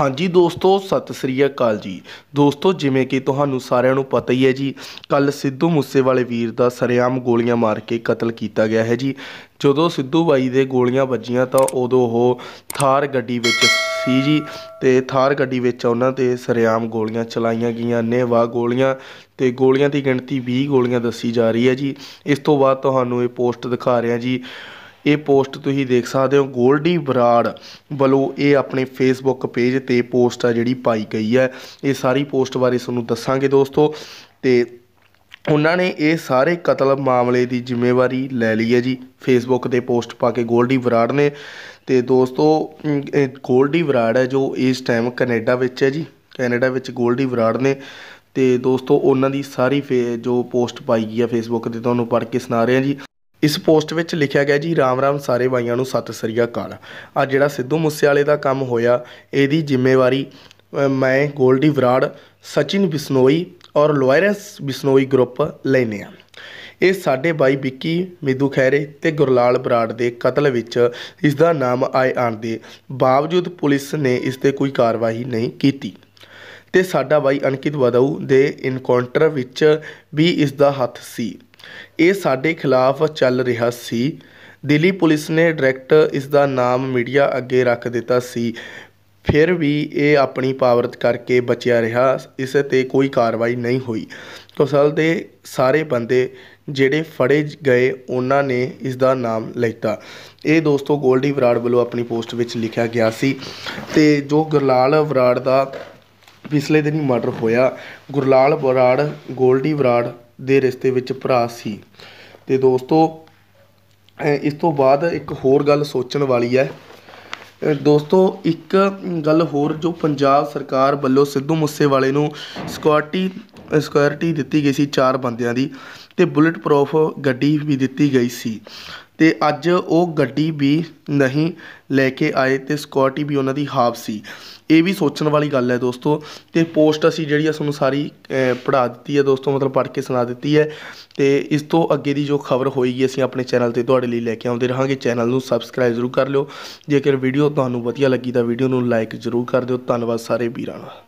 ਹਾਂਜੀ ਦੋਸਤੋ ਸਤਿ ਸ੍ਰੀ ਅਕਾਲ ਜੀ ਦੋਸਤੋ ਜਿਵੇਂ ਕਿ ਤੁਹਾਨੂੰ ਸਾਰਿਆਂ ਨੂੰ ਪਤਾ ਹੀ ਹੈ ਜੀ ਕੱਲ ਸਿੱਧੂ ਮੂਸੇਵਾਲੇ ਵੀਰ ਦਾ ਸਰੇਆਮ ਗੋਲੀਆਂ ਮਾਰ ਕੇ ਕਤਲ ਕੀਤਾ ਗਿਆ ਹੈ ਜੀ ਜਦੋਂ ਸਿੱਧੂ ਬਾਈ ਦੇ ਗੋਲੀਆਂ ਵੱਜੀਆਂ ਤਾਂ ਉਦੋਂ ਉਹ ਥਾਰ ਗੱਡੀ ਵਿੱਚ ਸੀ ਜੀ ਤੇ ਥਾਰ ਗੱਡੀ ਵਿੱਚ ਉਹਨਾਂ ਤੇ ਸਰੇਆਮ ਗੋਲੀਆਂ ਚਲਾਈਆਂ ਗਈਆਂ ਨੇ ਵਾ ਗੋਲੀਆਂ ਤੇ ਗੋਲੀਆਂ ਦੀ ਗਿਣਤੀ 20 ਗੋਲੀਆਂ ਦੱਸੀ ਜਾ ਰਹੀ ਹੈ ਜੀ ਇਸ ਤੋਂ ਬਾਅਦ ਤੁਹਾਨੂੰ ਇਹ ਪੋਸਟ ਦਿਖਾ ਰਿਹਾ ਜੀ ਇਹ ਪੋਸਟ ਤੁਸੀਂ ਦੇਖ ਸਕਦੇ ਹੋ ਗੋਲਡੀ ਬਰਾੜ ਵੱਲੋਂ ਇਹ ਆਪਣੇ ਫੇਸਬੁੱਕ ਪੇਜ ਤੇ ਪੋਸਟ ਆ ਜਿਹੜੀ ਪਾਈ ਗਈ ਹੈ ਇਹ ਸਾਰੀ ਪੋਸਟ ਬਾਰੇ ਤੁਹਾਨੂੰ ਦੱਸਾਂਗੇ ਦੋਸਤੋ ਤੇ ਉਹਨਾਂ ਨੇ ਇਹ ਸਾਰੇ ਕਤਲ ਮਾਮਲੇ ਦੀ ਜ਼ਿੰਮੇਵਾਰੀ ਲੈ ਲਈ ਹੈ ਜੀ ਫੇਸਬੁੱਕ ਤੇ ਪੋਸਟ ਪਾ ਕੇ ਗੋਲਡੀ ਬਰਾੜ ਨੇ ਤੇ ਦੋਸਤੋ ਗੋਲਡੀ ਬਰਾੜ ਹੈ ਜੋ ਇਸ ਟਾਈਮ ਕੈਨੇਡਾ ਵਿੱਚ ਹੈ ਜੀ ਕੈਨੇਡਾ ਵਿੱਚ ਗੋਲਡੀ ਬਰਾੜ ਨੇ ਤੇ ਦੋਸਤੋ ਉਹਨਾਂ ਦੀ ਸਾਰੀ ਜੋ ਪੋਸਟ ਪਾਈ ਗਈ ਹੈ ਫੇਸਬੁੱਕ ਤੇ ਤੁਹਾਨੂੰ ਪੜ੍ਹ ਕੇ ਸੁਣਾ ਰਹੇ ਹਾਂ ਜੀ ਇਸ ਪੋਸਟ ਵਿੱਚ ਲਿਖਿਆ ਗਿਆ ਜੀ ਰਾਮ ਰਾਮ ਸਾਰੇ ਬਾਈਆਂ ਨੂੰ ਸਤਿ ਸ੍ਰੀ ਅਕਾਲ ਆ ਜਿਹੜਾ ਸਿੱਧੂ ਮੂਸੇਵਾਲੇ ਦਾ ਕੰਮ ਹੋਇਆ ਇਹਦੀ ਜ਼ਿੰਮੇਵਾਰੀ ਮੈਂ ਗੋਲਡੀ ਵਿਰਾੜ ਸਚਿਨ ਬਿਸਨੋਈ ਔਰ ਲੋਇਰਸ ਬਿਸਨੋਈ ਗਰੁੱਪ ਲੈਨੇ ਆ ਇਹ ਸਾਡੇ ਬਾਈ ਵਿੱਕੀ ਮਿੱਦੂ ਖੈਰੇ ਤੇ ਗੁਰਲਾਲ ਬਰਾੜ ਦੇ ਕਤਲ ਵਿੱਚ ਇਸ ਦਾ ਨਾਮ ਆਏ ਆਣ ਦੇ ਬਾਵਜੂਦ ਪੁਲਿਸ ਨੇ ਇਸ ਤੇ ਕੋਈ ਕਾਰਵਾਈ ਨਹੀਂ ਕੀਤੀ ਤੇ ਸਾਡਾ ਬਾਈ ਅਨਕਿਤ ਵਦਾਉ ਦੇ ਇਨਕਾਊਂਟਰ ਵਿੱਚ ਵੀ ਇਸ ਦਾ ਹੱਥ ਸੀ ਇਹ ਸਾਡੇ ਖਿਲਾਫ ਚੱਲ ਰਿਹਾ ਸੀ ਦਿੱਲੀ ਪੁਲਿਸ ਨੇ ਡਾਇਰੈਕਟ ਇਸ ਦਾ ਨਾਮ ਮੀਡੀਆ ਅੱਗੇ ਰੱਖ ਦਿੱਤਾ ਸੀ ਫਿਰ ਵੀ ਇਹ ਆਪਣੀ ਪਾਵਰਤ ਕਰਕੇ ਬਚਿਆ ਰਿਹਾ ਇਸ ਤੇ ਕੋਈ ਕਾਰਵਾਈ ਨਹੀਂ ਹੋਈ ਕੌਸਲ ਦੇ ਸਾਰੇ ਬੰਦੇ ਜਿਹੜੇ ਫੜੇ ਗਏ ਉਹਨਾਂ ਨੇ ਇਸ ਦਾ ਨਾਮ ਲੈਤਾ ਇਹ ਦੋਸਤੋ ਗੋਲਡੀ ਵਿਰਾੜ ਵੱਲੋਂ ਆਪਣੀ ਪੋਸਟ ਵਿੱਚ ਲਿਖਿਆ ਗਿਆ ਸੀ ਤੇ ਜੋ ਗਰਲਾਲ ਵਿਰਾੜ ਦਾ ਪਿਛਲੇ ਦਿਨੀਂ ਮਰਡਰ ਹੋਇਆ ਗੁਰਲਾਲ ਬਰਾੜ ਗੋਲਡੀ ਬਰਾੜ ਦੇ ਰਿਸ਼ਤੇ ਵਿੱਚ ਭਰਾ ਸੀ ਤੇ ਦੋਸਤੋ ਇਸ ਤੋਂ ਬਾਅਦ ਇੱਕ ਹੋਰ ਗੱਲ ਸੋਚਣ ਵਾਲੀ ਹੈ ਦੋਸਤੋ ਇੱਕ ਗੱਲ ਹੋਰ ਜੋ ਪੰਜਾਬ ਸਰਕਾਰ ਵੱਲੋਂ ਸਿੱਧੂ ਵਾਲੇ ਨੂੰ ਸਕਿਉਰਟੀ ਸਕਿਉਰਟੀ ਦਿੱਤੀ ਗਈ ਸੀ ਚਾਰ ਬੰਦਿਆਂ ਦੀ ਤੇ ਬੁਲਟ ਪ੍ਰੂਫ ਗੱਡੀ ਵੀ ਦਿੱਤੀ ਗਈ ਸੀ ਤੇ ਅੱਜ ਉਹ ਗੱਡੀ ਵੀ ਨਹੀਂ ਲੈ ਕੇ ਆਏ ਤੇ ਸਕਿਉਰਟੀ ਵੀ ਉਹਨਾਂ ਦੀ ਹਾਫ ਸੀ ਇਹ ਵੀ ਸੋਚਣ ਵਾਲੀ ਗੱਲ ਹੈ ਦੋਸਤੋ ਤੇ ਪੋਸਟ ਅਸੀਂ ਜਿਹੜੀ ਆ ਤੁਹਾਨੂੰ ਸਾਰੀ ਪੜਾ ਦਿੱਤੀ ਹੈ ਦੋਸਤੋ ਮਤਲਬ ਪੜ੍ਹ ਕੇ ਸੁਣਾ ਦਿੱਤੀ ਹੈ ਤੇ ਇਸ ਤੋਂ ਅੱਗੇ ਦੀ ਜੋ ਖਬਰ ਹੋਈਗੀ ਅਸੀਂ ਆਪਣੇ ਚੈਨਲ 'ਤੇ ਤੁਹਾਡੇ ਲਈ ਲੈ ਕੇ ਆਉਂਦੇ ਰਹਾਂਗੇ ਚੈਨਲ ਨੂੰ ਸਬਸਕ੍ਰਾਈਬ ਜ਼ਰੂਰ ਕਰ ਲਿਓ ਜੇਕਰ ਵੀਡੀਓ ਤੁਹਾਨੂੰ ਵਧੀਆ ਲੱਗੀ ਤਾਂ ਵੀਡੀਓ ਨੂੰ ਲਾਈਕ ਜ਼ਰੂਰ ਕਰ ਦਿਓ ਧੰਨਵਾਦ ਸਾਰੇ ਵੀਰਾਂ ਦਾ